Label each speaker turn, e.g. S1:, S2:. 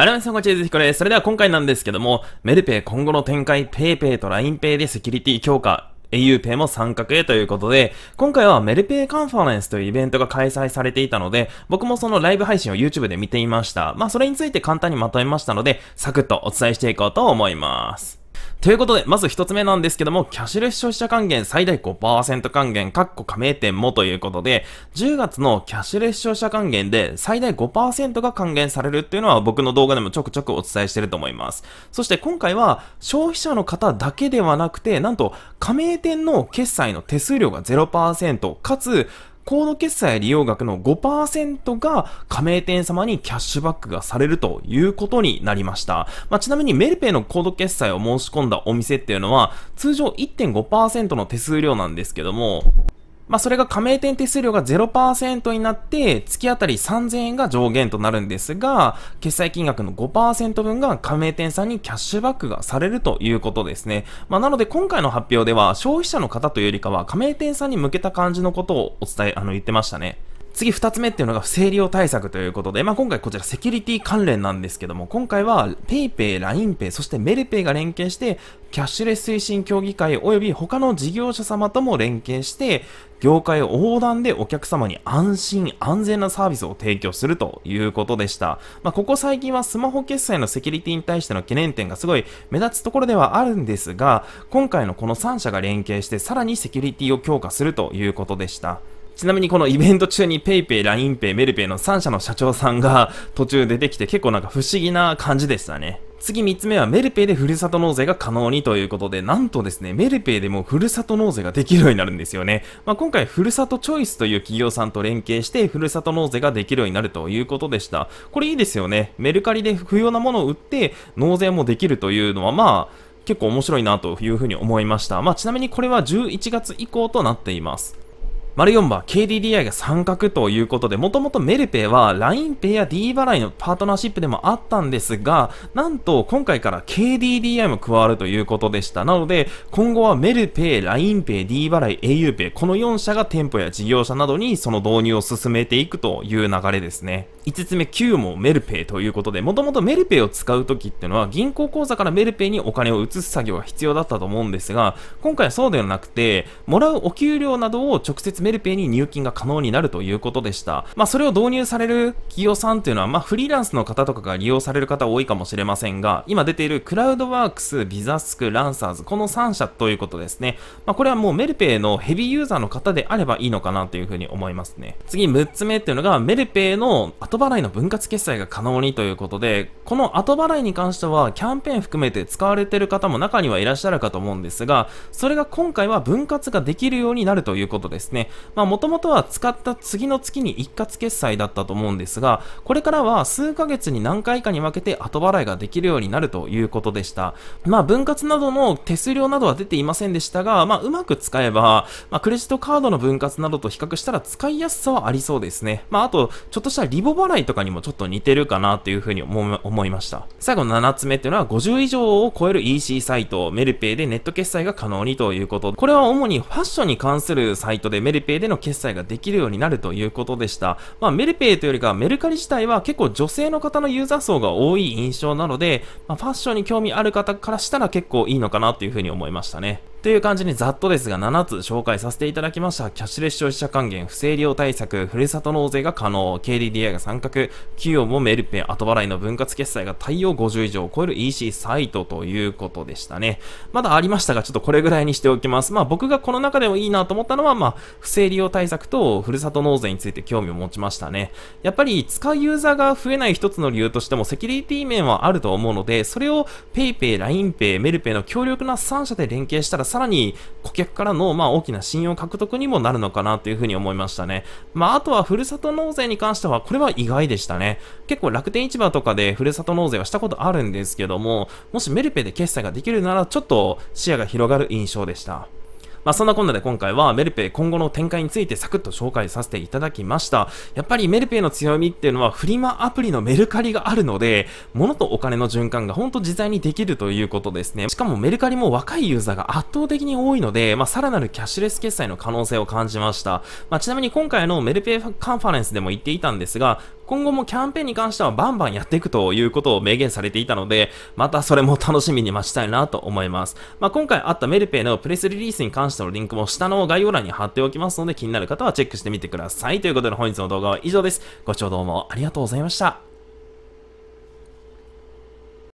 S1: あらみさんこんちは、ずひこです。それでは今回なんですけども、メルペイ今後の展開、PayPay と LINEPay でセキュリティ強化 auPay も参画へということで、今回はメルペイカンファレンスというイベントが開催されていたので、僕もそのライブ配信を YouTube で見ていました。まあそれについて簡単にまとめましたので、サクッとお伝えしていこうと思います。ということで、まず一つ目なんですけども、キャッシュレス消費者還元最大5%還元、ッコ加盟店もということで、10月のキャッシュレス消費者還元で最大5%が還元されるっていうのは僕の動画でもちょくちょくお伝えしてると思います。そして今回は消費者の方だけではなくて、なんと加盟店の決済の手数料が0%、かつコード決済利用額の5%が加盟店様にキャッシュバックがされるということになりました。まあ、ちなみにメルペイのコード決済を申し込んだお店っていうのは、通常1.5%の手数料なんですけども、まあ、それが加盟店手数料が0%になって、月当たり3000円が上限となるんですが、決済金額の5%分が加盟店さんにキャッシュバックがされるということですね。まあ、なので今回の発表では、消費者の方というよりかは、加盟店さんに向けた感じのことをお伝え、あの、言ってましたね。次2つ目っていうのが不正利用対策ということで、まあ、今回こちらセキュリティ関連なんですけども、今回は PayPay、LINEPay、そしてメルペイが連携して、キャッシュレス推進協議会及び他の事業者様とも連携して、業界横断でお客様に安心安全なサービスを提供するということでした。まあ、ここ最近はスマホ決済のセキュリティに対しての懸念点がすごい目立つところではあるんですが、今回のこの3社が連携してさらにセキュリティを強化するということでした。ちなみにこのイベント中に PayPay、LINEPay、メルペイの3社の社長さんが 途中出てきて結構なんか不思議な感じでしたね。次3つ目はメルペイでふるさと納税が可能にということで、なんとですね、メルペイでもふるさと納税ができるようになるんですよね。まあ、今回、ふるさとチョイスという企業さんと連携して、ふるさと納税ができるようになるということでした。これいいですよね。メルカリで不要なものを売って、納税もできるというのは、まあ、結構面白いなというふうに思いました。まあ、ちなみにこれは11月以降となっています。丸4番、KDDI が参画ということで、もともとメルペイは LINEPay や D 払いのパートナーシップでもあったんですが、なんと今回から KDDI も加わるということでした。なので、今後はメルペイ、LINEPay、D 払い、auPay、この4社が店舗や事業者などにその導入を進めていくという流れですね。5つ目、9もメルペイということで、もともとメルペイを使うときってのは、銀行口座からメルペイにお金を移す作業が必要だったと思うんですが、今回はそうではなくて、もらうお給料などを直接メルペイに入金が可能になるということでした。まあ、それを導入される企業さんっていうのは、まあ、フリーランスの方とかが利用される方多いかもしれませんが、今出ているクラウドワークス、ビザスク、ランサーズ、この3社ということですね。まあ、これはもうメルペイのヘビーユーザーの方であればいいのかなというふうに思いますね。次、6つ目っていうのが、メルペイの後払いの分割決済が可能にということで、この後払いに関しては、キャンペーン含めて使われてる方も中にはいらっしゃるかと思うんですが、それが今回は分割ができるようになるということですね。まあもともとは使った次の月に一括決済だったと思うんですが、これからは数ヶ月に何回かに分けて後払いができるようになるということでした。まあ分割などの手数料などは出ていませんでしたが、まあうまく使えば、まあクレジットカードの分割などと比較したら使いやすさはありそうですね。まああと、ちょっとしたリボ払いとかにもちょっと似てるかなというふうに思いました。最後の7つ目っていうのは50以上を超える EC サイト、メルペイでネット決済が可能にということ。これは主にファッションに関するサイトでメルペイペイでの決済ができるようになるということでした。まあ、メルペイというよりか、メルカリ自体は結構女性の方のユーザー層が多い印象なので、まあ、ファッションに興味ある方からしたら結構いいのかなというふうに思いましたね。という感じにざっとですが7つ紹介させていただきました。キャッシュレス消費者還元、不正利用対策、ふるさと納税が可能、KDDI が参画、企業もメルペン、後払いの分割決済が対応50以上を超える EC サイトということでしたね。まだありましたが、ちょっとこれぐらいにしておきます。まあ僕がこの中でもいいなと思ったのは、まあ、不正利用対策とふるさと納税について興味を持ちましたね。やっぱり使うユーザーが増えない一つの理由としてもセキュリティ面はあると思うので、それを PayPay、LINEPay、メルペイの強力な3社で連携したらさらに顧客からのまあ大きな信用獲得にもなるのかなというふうに思いましたね。まあ、あとはふるさと納税に関しては、これは意外でしたね。結構楽天市場とかでふるさと納税はしたことあるんですけども、もしメルペで決済ができるなら、ちょっと視野が広がる印象でした。まあ、そんなこんなで今回はメルペイ今後の展開についてサクッと紹介させていただきました。やっぱりメルペイの強みっていうのはフリマアプリのメルカリがあるので、物とお金の循環がほんと自在にできるということですね。しかもメルカリも若いユーザーが圧倒的に多いので、まあ、さらなるキャッシュレス決済の可能性を感じました。まあ、ちなみに今回のメルペイカンファレンスでも言っていたんですが、今後もキャンペーンに関してはバンバンやっていくということを明言されていたので、またそれも楽しみに待ちたいなと思います。まあ、今回あったメルペイのプレスリリースに関してのリンクも下の概要欄に貼っておきますので、気になる方はチェックしてみてください。ということで本日の動画は以上です。ご視聴どうもありがとうございました。